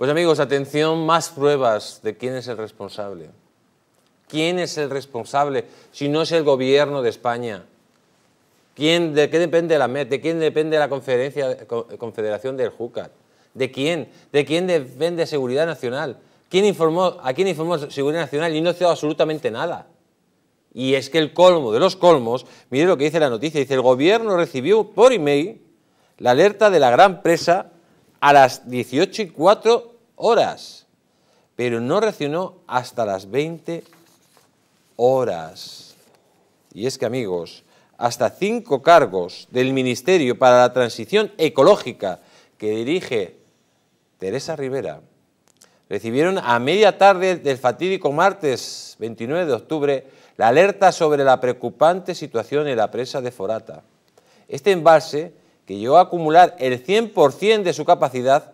Pues amigos, atención, más pruebas de quién es el responsable. ¿Quién es el responsable si no es el gobierno de España? ¿De qué depende la MED? ¿De quién depende la conferencia, Confederación del Júcar? ¿De quién? ¿De quién depende Seguridad Nacional? ¿Quién informó, ¿A quién informó Seguridad Nacional y no hizo absolutamente nada? Y es que el colmo de los colmos, mire lo que dice la noticia, dice el gobierno recibió por email la alerta de la gran presa a las 18 y 4 horas, pero no reaccionó hasta las 20 horas. Y es que, amigos, hasta cinco cargos del Ministerio para la Transición Ecológica que dirige Teresa Rivera recibieron a media tarde del fatídico martes 29 de octubre la alerta sobre la preocupante situación en la presa de Forata. Este embalse que llegó a acumular el 100% de su capacidad,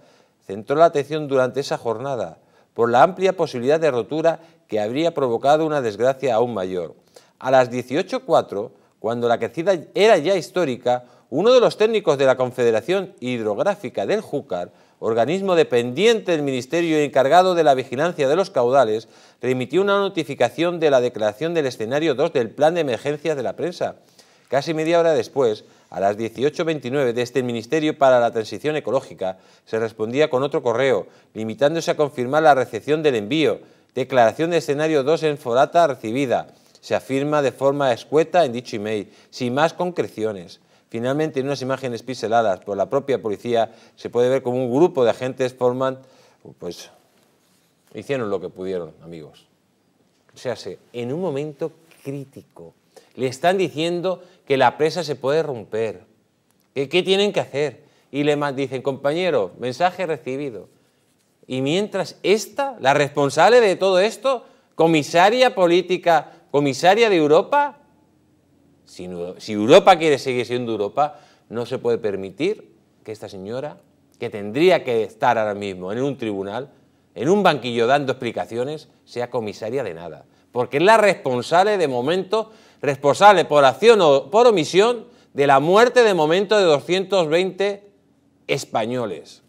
centró la atención durante esa jornada por la amplia posibilidad de rotura que habría provocado una desgracia aún mayor. A las 18.04, cuando la crecida era ya histórica, uno de los técnicos de la Confederación Hidrográfica del Júcar, organismo dependiente del Ministerio encargado de la vigilancia de los caudales, remitió una notificación de la declaración del escenario 2 del Plan de emergencia de la Prensa. Casi media hora después, a las 18.29 de este Ministerio para la Transición Ecológica se respondía con otro correo, limitándose a confirmar la recepción del envío. Declaración de escenario 2 en Forata recibida. Se afirma de forma escueta en dicho email, sin más concreciones. Finalmente, en unas imágenes piseladas por la propia policía, se puede ver como un grupo de agentes forman, pues, hicieron lo que pudieron, amigos. O sea, en un momento crítico, le están diciendo que la presa se puede romper. ¿Qué, tienen que hacer? Y le dicen, compañero, mensaje recibido. Y mientras esta, la responsable de todo esto, comisaria política, comisaria de Europa, si, si Europa quiere seguir siendo Europa, no se puede permitir que esta señora, que tendría que estar ahora mismo en un tribunal, en un banquillo dando explicaciones, sea comisaria de nada. Porque es la responsable de momento responsable por acción o por omisión de la muerte de momento de 220 españoles.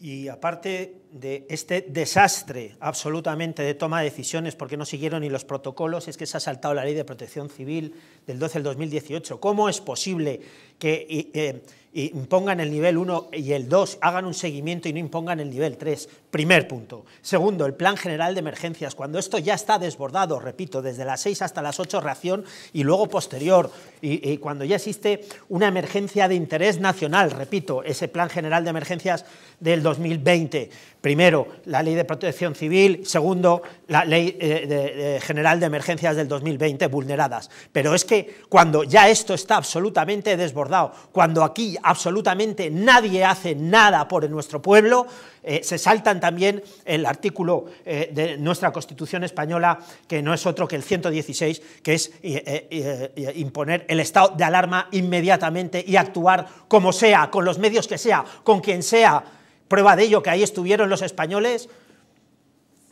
Y aparte de este desastre absolutamente de toma de decisiones porque no siguieron ni los protocolos, es que se ha saltado la ley de protección civil del 12 del 2018. ¿Cómo es posible que... Eh, eh, impongan el nivel 1 y el 2, hagan un seguimiento y no impongan el nivel 3. Primer punto. Segundo, el plan general de emergencias. Cuando esto ya está desbordado, repito, desde las 6 hasta las 8 reacción y luego posterior, y, cuando ya existe una emergencia de interés nacional, repito, ese plan general de emergencias del 2020. Primero, la ley de protección civil. Segundo, la ley eh, general de emergencias del 2020 vulneradas. Pero es que cuando ya esto está absolutamente desbordado, cuando aquí absolutamente nadie hace nada por nuestro pueblo, eh, se saltan también el artículo eh, de nuestra Constitución española, que no es otro que el 116, que es eh, imponer el estado de alarma inmediatamente y actuar como sea, con los medios que sea, con quien sea. Prueba de ello que ahí estuvieron los españoles,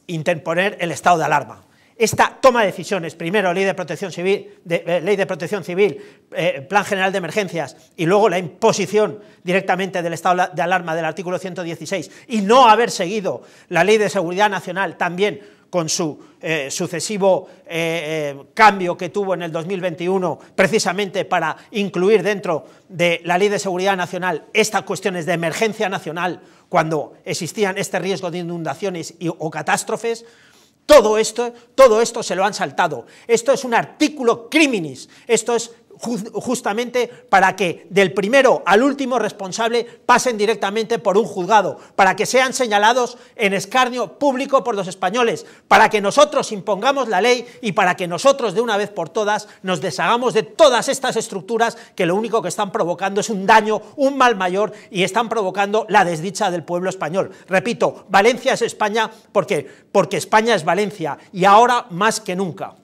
interponer el estado de alarma esta toma de decisiones, primero ley de protección civil, eh, ley de protección civil eh, plan general de emergencias y luego la imposición directamente del estado de alarma del artículo 116 y no haber seguido la ley de seguridad nacional también con su eh, sucesivo cambio que tuvo en el 2021 precisamente para incluir dentro de la ley de seguridad nacional estas cuestiones de emergencia nacional cuando existían este riesgo de inundaciones o catástrofes, todo esto, todo esto se lo han saltado. Esto es un artículo criminis. Esto es justamente para que del primero al último responsable pasen directamente por un juzgado, para que sean señalados en escarnio público por los españoles, para que nosotros impongamos la ley y para que nosotros de una vez por todas nos deshagamos de todas estas estructuras que lo único que están provocando es un daño, un mal mayor y están provocando la desdicha del pueblo español. Repito, Valencia es España porque, porque España es Valencia y ahora más que nunca.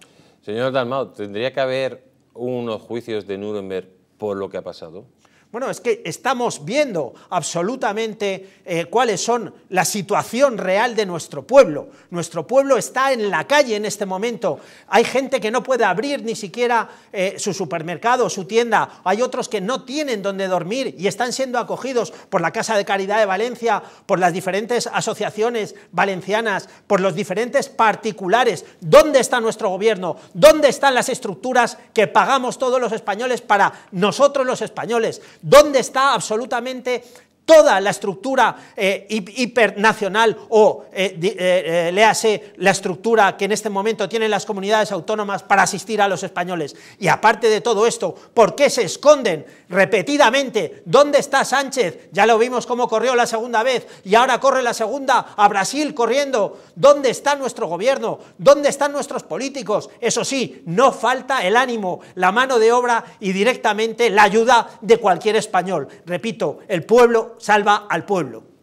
Señor Dalmau, tendría que haber unos juicios de Nuremberg por lo que ha pasado? Bueno, es que estamos viendo absolutamente eh, cuáles son la situación real de nuestro pueblo. Nuestro pueblo está en la calle en este momento. Hay gente que no puede abrir ni siquiera eh, su supermercado, su tienda. Hay otros que no tienen donde dormir y están siendo acogidos por la Casa de Caridad de Valencia, por las diferentes asociaciones valencianas, por los diferentes particulares. ¿Dónde está nuestro gobierno? ¿Dónde están las estructuras que pagamos todos los españoles para nosotros los españoles? ¿Dónde está absolutamente toda la estructura eh, hipernacional o, eh, eh, léase, la estructura que en este momento tienen las comunidades autónomas para asistir a los españoles. Y aparte de todo esto, ¿por qué se esconden repetidamente? ¿Dónde está Sánchez? Ya lo vimos cómo corrió la segunda vez y ahora corre la segunda a Brasil corriendo. ¿Dónde está nuestro gobierno? ¿Dónde están nuestros políticos? Eso sí, no falta el ánimo, la mano de obra y directamente la ayuda de cualquier español. Repito, el pueblo salva al pueblo.